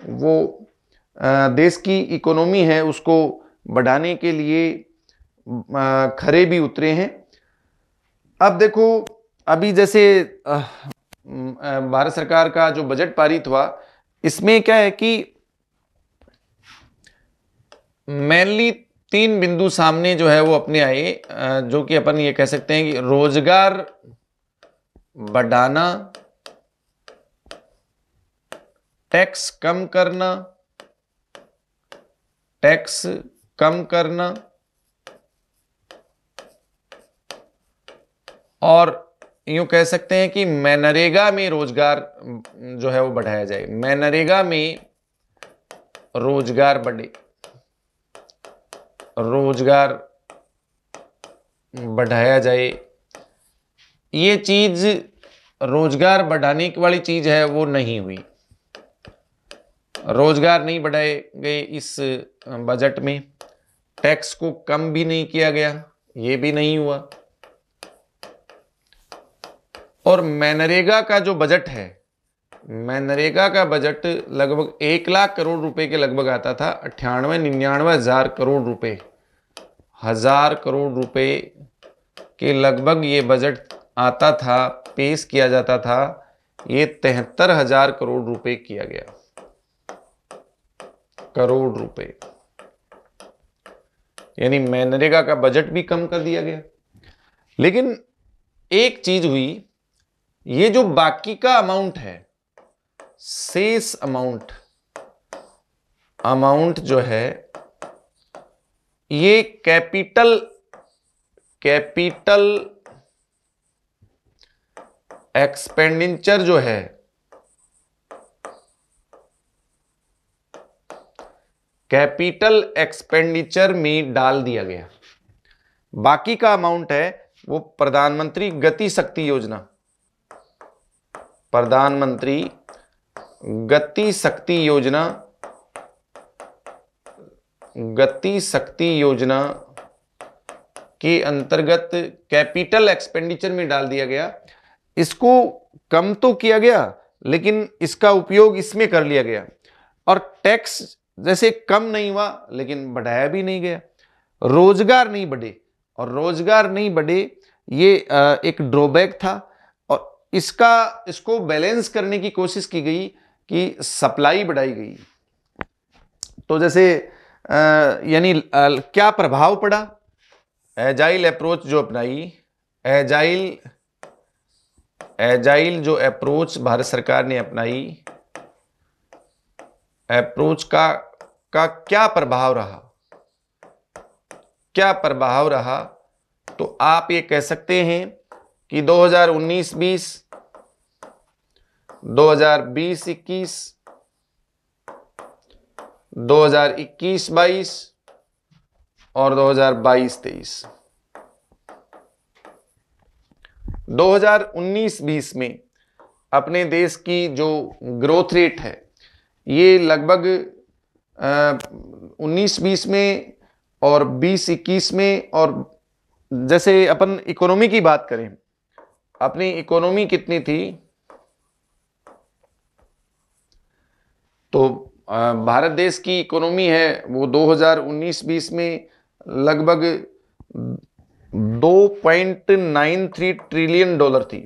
[SPEAKER 1] वो देश की इकोनॉमी है उसको बढ़ाने के लिए खरे भी उतरे हैं अब देखो अभी जैसे भारत सरकार का जो बजट पारित हुआ इसमें क्या है कि मेनली तीन बिंदु सामने जो है वो अपने आए जो कि अपन ये कह सकते हैं कि रोजगार बढ़ाना टैक्स कम करना टैक्स कम करना और यूं कह सकते हैं कि मैनरेगा में रोजगार जो है वो बढ़ाया जाए मैनरेगा में रोजगार बढ़े रोजगार बढ़ाया जाए ये चीज रोजगार बढ़ाने वाली चीज है वो नहीं हुई रोजगार नहीं बढ़ाए गए इस बजट में टैक्स को कम भी नहीं किया गया ये भी नहीं हुआ और मैनरेगा का जो बजट है मैनरेगा का बजट लगभग एक लाख करोड़ रुपए के लगभग आता था अट्ठानवे निन्यानवे हजार करोड़ रुपए हजार करोड़ रुपए के लगभग ये बजट आता था पेश किया जाता था ये तिहत्तर हजार करोड़ रुपए किया गया करोड़ रुपए यानी मैनरेगा का बजट भी कम कर दिया गया लेकिन एक चीज हुई ये जो बाकी का अमाउंट है शेष अमाउंट अमाउंट जो है ये कैपिटल कैपिटल एक्सपेंडिचर जो है कैपिटल एक्सपेंडिचर में डाल दिया गया बाकी का अमाउंट है वो प्रधानमंत्री गति शक्ति योजना प्रधानमंत्री गति शक्ति योजना गति शक्ति योजना के अंतर्गत कैपिटल एक्सपेंडिचर में डाल दिया गया इसको कम तो किया गया लेकिन इसका उपयोग इसमें कर लिया गया और टैक्स जैसे कम नहीं हुआ लेकिन बढ़ाया भी नहीं गया रोजगार नहीं बढ़े और रोजगार नहीं बढ़े ये एक ड्रॉबैक था इसका इसको बैलेंस करने की कोशिश की गई कि सप्लाई बढ़ाई गई तो जैसे यानी क्या प्रभाव पड़ा एजाइल अप्रोच जो अपनाई एजाइल एजाइल जो अप्रोच भारत सरकार ने अपनाई अप्रोच का का क्या प्रभाव रहा क्या प्रभाव रहा तो आप ये कह सकते हैं कि 2019-20, 2020 2021-22 और 2022-23 2019-20 में अपने देश की जो ग्रोथ रेट है ये लगभग 19-20 में और 20-21 में और जैसे अपन इकोनॉमी की बात करें अपनी इकोनॉमी कितनी थी तो भारत देश की इकोनॉमी है वो 2019-20 में लगभग 2.93 ट्रिलियन डॉलर थी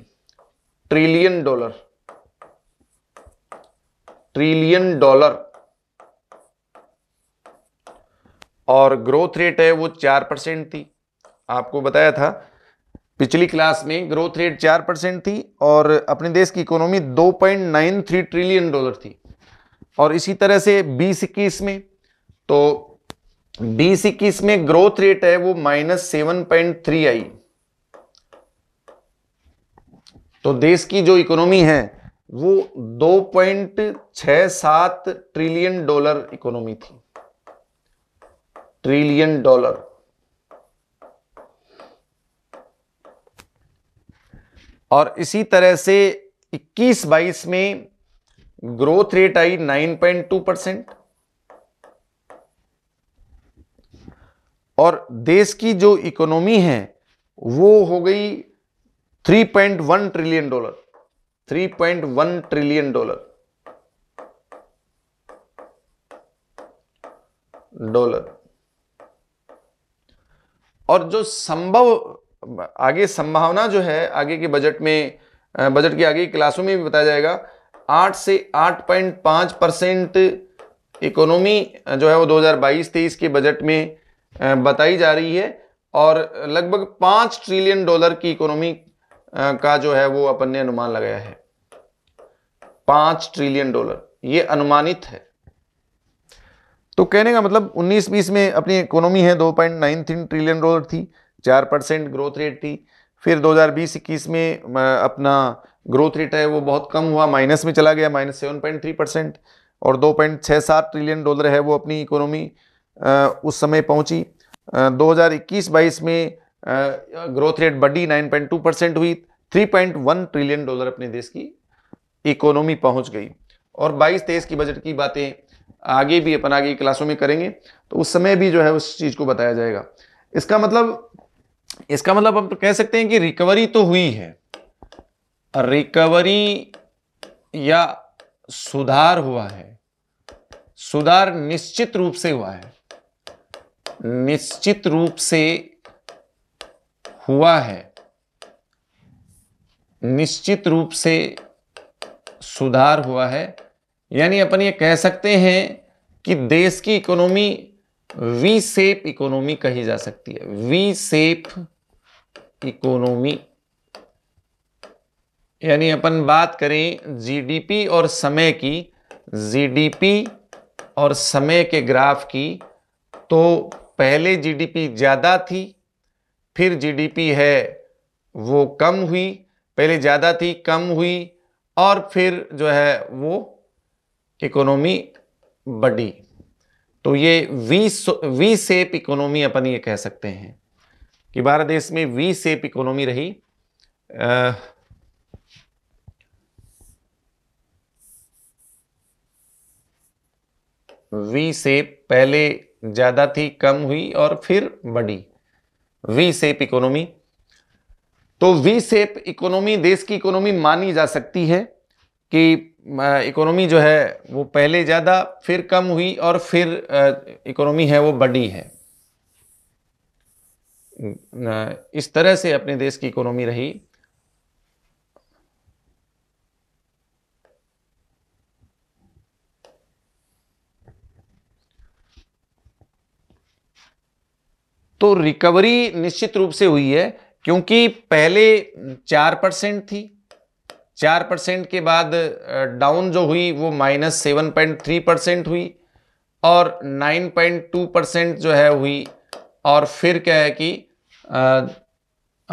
[SPEAKER 1] ट्रिलियन डॉलर ट्रिलियन डॉलर और ग्रोथ रेट है वो चार परसेंट थी आपको बताया था पिछली क्लास में ग्रोथ रेट चार परसेंट थी और अपने देश की इकोनॉमी दो point nine three trillion dollar थी और इसी तरह से बीस इक्कीस में तो बीस इक्कीस में ग्रोथ रेट है वो माइनस सेवन पॉइंट थ्री आई तो देश की जो इकोनॉमी है वो दो पॉइंट छह सात ट्रिलियन डॉलर इकोनॉमी थी ट्रिलियन डॉलर और इसी तरह से 21 बाईस में ग्रोथ रेट आई 9.2 परसेंट और देश की जो इकोनॉमी है वो हो गई 3.1 trillion dollar 3.1 trillion dollar dollar और जो संभव आगे संभावना जो है आगे के बजट में बजट के आगे क्लासों में भी बताया जाएगा आठ से आठ पॉइंट पाँच परसेंट इकोनॉमी जो है वो 2022-23 के बजट में बताई जा रही है और लगभग पाँच ट्रिलियन डॉलर की इकोनॉमी का जो है वो अपन ने अनुमान लगाया है पाँच ट्रिलियन डॉलर ये अनुमानित है तो कहने का मतलब 19-20 में अपनी इकोनॉमी है 2.93 ट्रिलियन डॉलर थी चार परसेंट ग्रोथ रेट थी फिर 2020-21 में अपना ग्रोथ रेट है वो बहुत कम हुआ माइनस में चला गया minus seven point three percent और दो पॉइंट छः सात ट्रिलियन डॉलर है वो अपनी इकोनॉमी उस समय पहुंची 2021-22 में ग्रोथ रेट बढ़ी 9.2 परसेंट हुई 3.1 ट्रिलियन डॉलर अपने देश की इकोनॉमी पहुंच गई और 22 तेईस की बजट की बातें आगे भी अपन आगे क्लासों में करेंगे तो उस समय भी जो है उस चीज़ को बताया जाएगा इसका मतलब इसका मतलब हम तो कह सकते हैं कि रिकवरी तो हुई है रिकवरी या सुधार हुआ है सुधार निश्चित रूप से हुआ है निश्चित रूप से हुआ है निश्चित रूप से सुधार हुआ है यानी अपन ये कह सकते हैं कि देश की इकोनॉमी वी सेप इकोनॉमी कही जा सकती है वी सेप इकोनॉमी यानी अपन बात करें जीडीपी और समय की जीडीपी और समय के ग्राफ की तो पहले जीडीपी ज़्यादा थी फिर जीडीपी है वो कम हुई पहले ज़्यादा थी कम हुई और फिर जो है वो इकोनॉमी बढ़ी तो ये वी वी सेप इकोनॉमी अपन ये कह सकते हैं कि भारत देश में वी सेप इकोनॉमी रही वी सेप पहले ज़्यादा थी कम हुई और फिर बढ़ी वी सेप इकोनॉमी तो वी सेप इकोनॉमी देश की इकोनॉमी मानी जा सकती है कि इकोनॉमी जो है वो पहले ज़्यादा फिर कम हुई और फिर इकोनॉमी है वो बढ़ी है इस तरह से अपने देश की इकोनॉमी रही तो रिकवरी निश्चित रूप से हुई है क्योंकि पहले चार परसेंट थी चार परसेंट के बाद डाउन जो हुई वो minus seven point three percent हुई और नाइन पॉइंट टू परसेंट जो है हुई और फिर क्या है कि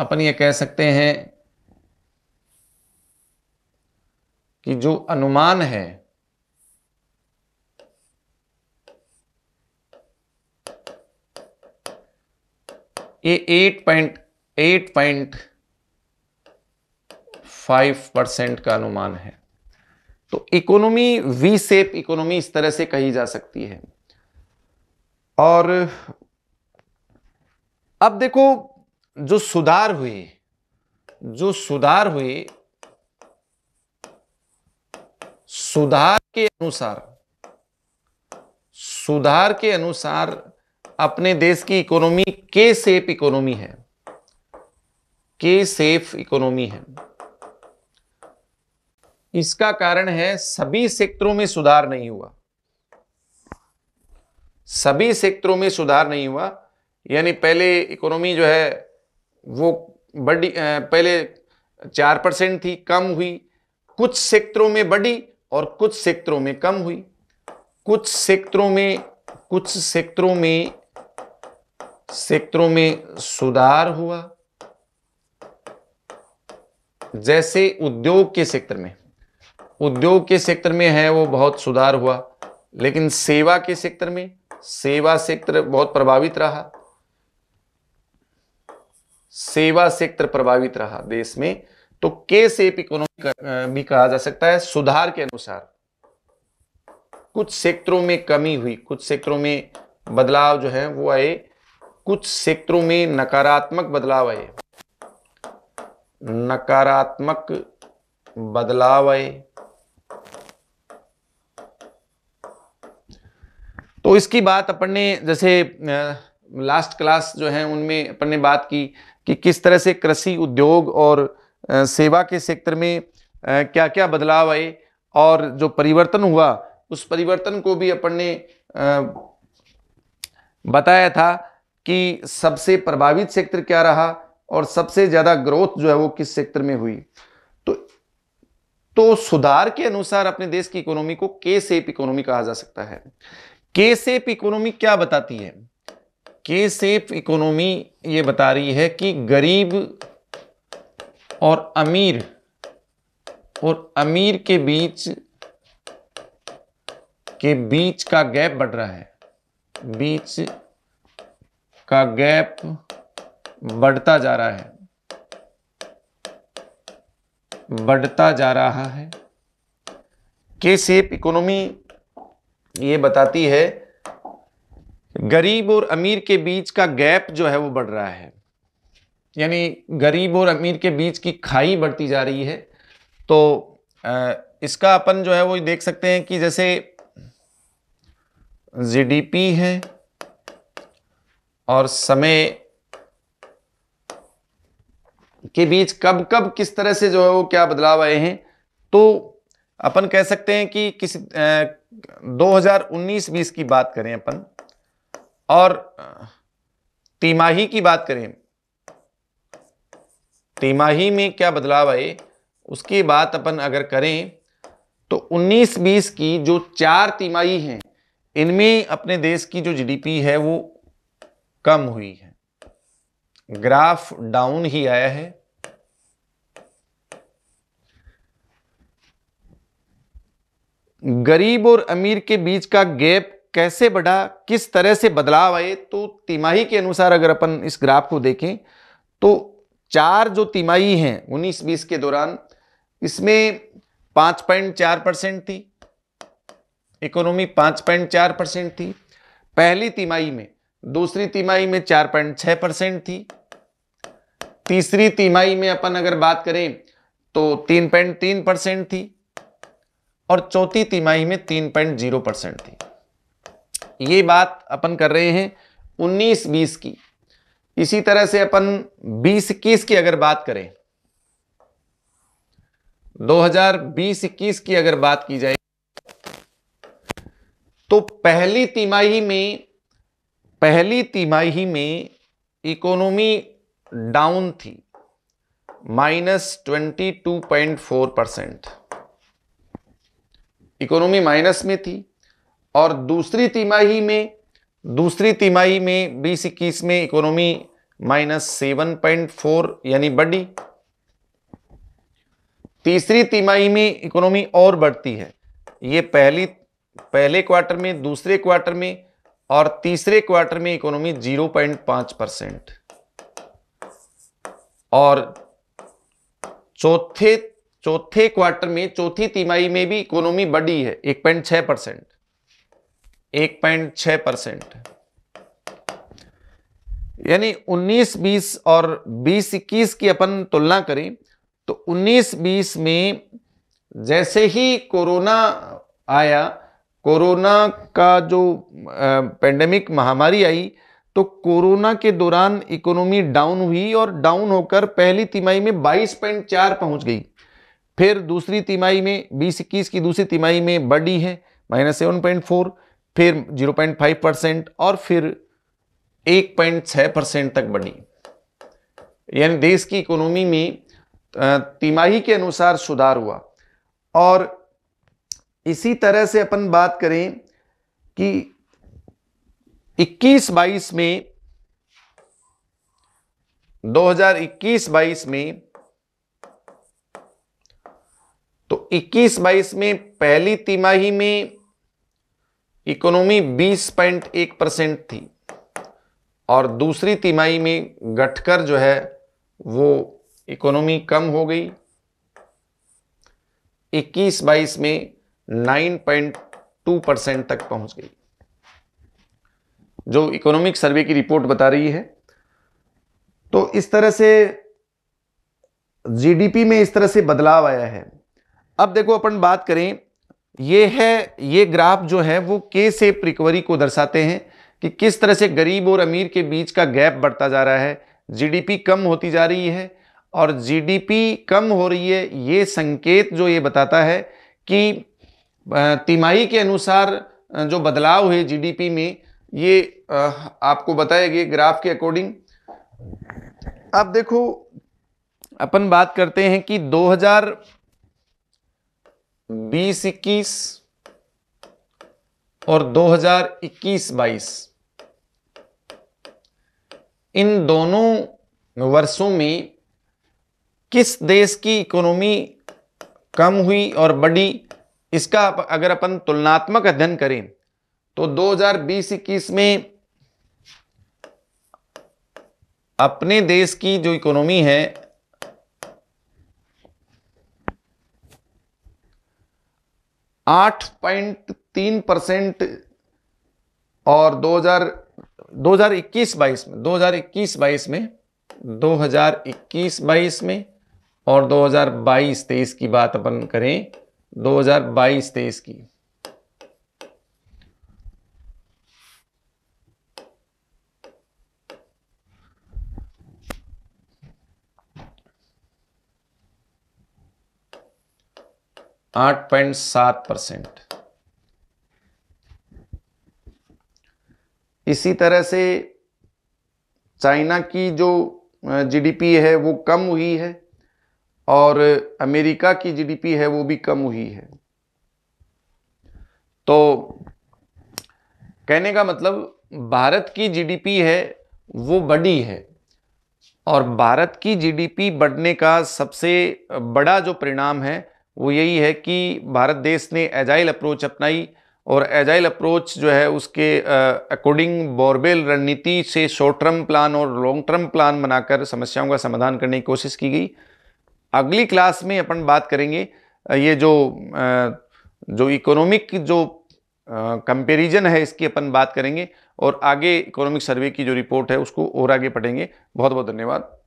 [SPEAKER 1] अपन ये कह सकते हैं कि जो अनुमान है ये eight point eight point five percent का अनुमान है तो इकोनॉमी वी सेप इकोनॉमी इस तरह से कही जा सकती है और अब देखो जो सुधार हुए जो सुधार हुए सुधार के अनुसार सुधार के अनुसार अपने देश की इकोनॉमी के सेफ इकोनॉमी है के सेफ इकोनॉमी है इसका कारण है सभी सेक्टरों में सुधार नहीं हुआ सभी सेक्टरों में सुधार नहीं हुआ यानी पहले इकोनॉमी जो है वो बड़ी पहले चार परसेंट थी कम हुई कुछ सेक्टरों में बड़ी और कुछ सेक्टरों में कम हुई कुछ सेक्टरों में कुछ सेक्टरों में सेक्टरों में सुधार हुआ जैसे उद्योग के सेक्टर में उद्योग के सेक्टर में है वो बहुत सुधार हुआ लेकिन सेवा के सेक्टर में सेवा सेक्टर बहुत प्रभावित रहा सेवा सेक्टर प्रभावित रहा देश में तो के सेप इकोनॉमी भी कहा जा सकता है सुधार के अनुसार कुछ सेक्टरों में कमी हुई कुछ सेक्टरों में बदलाव जो है वो आए कुछ सेक्टरों में नकारात्मक बदलाव आए नकारात्मक बदलाव आए तो इसकी बात अपन ने जैसे लास्ट क्लास जो है उनमें अपन ने बात की कि किस तरह से कृषि उद्योग और सेवा के सेक्टर में क्या क्या बदलाव आए और जो परिवर्तन हुआ उस परिवर्तन को भी अपन ने बताया था कि सबसे प्रभावित सेक्टर क्या रहा और सबसे ज़्यादा ग्रोथ जो है वो किस सेक्टर में हुई तो तो सुधार के अनुसार अपने देश की इकोनॉमी को के सेप इकोनॉमी कहा जा सकता है के सेप इकोनॉमी क्या बताती है के सेप इकोनॉमी ये बता रही है कि गरीब और अमीर और अमीर के बीच के बीच का गैप बढ़ रहा है बीच का गैप बढ़ता जा रहा है बढ़ता जा रहा है के सेप इकोनॉमी ये बताती है गरीब और अमीर के बीच का गैप जो है वो बढ़ रहा है यानी गरीब और अमीर के बीच की खाई बढ़ती जा रही है तो इसका अपन जो है वो देख सकते हैं कि जैसे जीडीपी है और समय के बीच कब कब किस तरह से जो है वो क्या बदलाव आए हैं तो अपन कह सकते हैं कि किसी 2019-20 की बात करें अपन और तिमाही की बात करें तिमाही में क्या बदलाव आए उसकी बात अपन अगर करें तो 19-20 की जो चार तिमाही हैं इनमें अपने देश की जो जीडीपी है वो कम हुई है ग्राफ डाउन ही आया है गरीब और अमीर के बीच का गैप कैसे बढ़ा किस तरह से बदलाव आए तो तिमाही के अनुसार अगर अपन इस ग्राफ को देखें तो चार जो तिमाही हैं उन्नीस बीस के दौरान इसमें पाँच पॉइंट चार परसेंट थी इकोनॉमी पाँच पॉइंट चार परसेंट थी पहली तिमाही में दूसरी तिमाही में चार पॉइंट छः परसेंट थी तीसरी तिमाही में अपन अगर बात करें तो तीन पॉइंट तीन परसेंट थी और चौथी तिमाही में तीन पॉइंट जीरो परसेंट थी ये बात अपन कर रहे हैं उन्नीस बीस की इसी तरह से अपन बीस इक्कीस की अगर बात करें 2020-21 की अगर बात की जाए तो पहली तिमाही में पहली तिमाही में इकोनॉमी डाउन थी minus twenty two point four percent economy minus में थी और दूसरी तिमाही में दूसरी तिमाही में बीस इक्कीस में economy minus seven point four यानी बढ़ी तीसरी तिमाही में इकोनॉमी और बढ़ती है ये पहली पहले क्वार्टर में दूसरे क्वार्टर में और तीसरे क्वार्टर में इकोनॉमी जीरो पॉइंट पांच परसेंट और चौथे चौथे क्वार्टर में चौथी तिमाही में भी इकोनॉमी बढ़ी है एक पॉइंट छह परसेंट एक पॉइंट छह परसेंट यानी 19 20 और 20 21 की अपन तुलना करें तो 19 20 में जैसे ही कोरोना आया कोरोना का जो पेंडेमिक महामारी आई तो कोरोना के दौरान इकोनॉमी डाउन हुई और डाउन होकर पहली तिमाही में 22.4 पहुंच गई फिर दूसरी तिमाही में बीस इक्कीस की दूसरी तिमाही में बड़ी है माइनस सेवन पॉइंट फोर फिर जीरो पॉइंट फाइव परसेंट और फिर एक पॉइंट छः परसेंट तक बढ़ी यानी देश की इकोनॉमी में तिमाही के अनुसार सुधार हुआ और इसी तरह से अपन बात करें कि 21-22 में 2021-22 में तो 21 बाईस में पहली तिमाही में इकोनॉमी 20.1 परसेंट थी और दूसरी तिमाही में घटकर जो है वो इकोनॉमी कम हो गई 21 बाईस में 9.2 परसेंट तक पहुंच गई जो इकोनॉमिक सर्वे की रिपोर्ट बता रही है तो इस तरह से जीडीपी में इस तरह से बदलाव आया है अब देखो अपन बात करें ये है ये ग्राफ जो है वो के सेप रिकवरी को दर्शाते हैं कि किस तरह से गरीब और अमीर के बीच का गैप बढ़ता जा रहा है जीडीपी कम होती जा रही है और जीडीपी कम हो रही है ये संकेत जो ये बताता है कि तिमाही के अनुसार जो बदलाव है जीडीपी में ये आपको बताएगी ग्राफ के अकॉर्डिंग अब देखो अपन बात करते हैं कि दो बीस इक्कीस और 2021-22 इन दोनों वर्षों में किस देश की इकोनॉमी कम हुई और बढ़ी इसका अगर अपन तुलनात्मक अध्ययन करें तो 2020-21 में अपने देश की जो इकोनॉमी है आठ पॉइंट तीन परसेंट और 2021 बाईस में 2021 बाईस में 2021 बाईस में और 2022 23 की बात अपन करें 2022 23 की आठ पॉइंट सात परसेंट इसी तरह से चाइना की जो जीडीपी है वो कम हुई है और अमेरिका की जीडीपी है वो भी कम हुई है तो कहने का मतलब भारत की जीडीपी है वो बड़ी है और भारत की जीडीपी बढ़ने का सबसे बड़ा जो परिणाम है वो यही है कि भारत देश ने एजाइल अप्रोच अपनाई और एजाइल अप्रोच जो है उसके अकॉर्डिंग बोरबेल रणनीति से शॉर्ट टर्म प्लान और लॉन्ग टर्म प्लान बनाकर समस्याओं का समाधान करने की कोशिश की गई अगली क्लास में अपन बात करेंगे ये जो जो इकोनॉमिक जो कंपेरिजन है इसकी अपन बात करेंगे और आगे इकोनॉमिक सर्वे की जो रिपोर्ट है उसको और आगे पढ़ेंगे बहुत बहुत धन्यवाद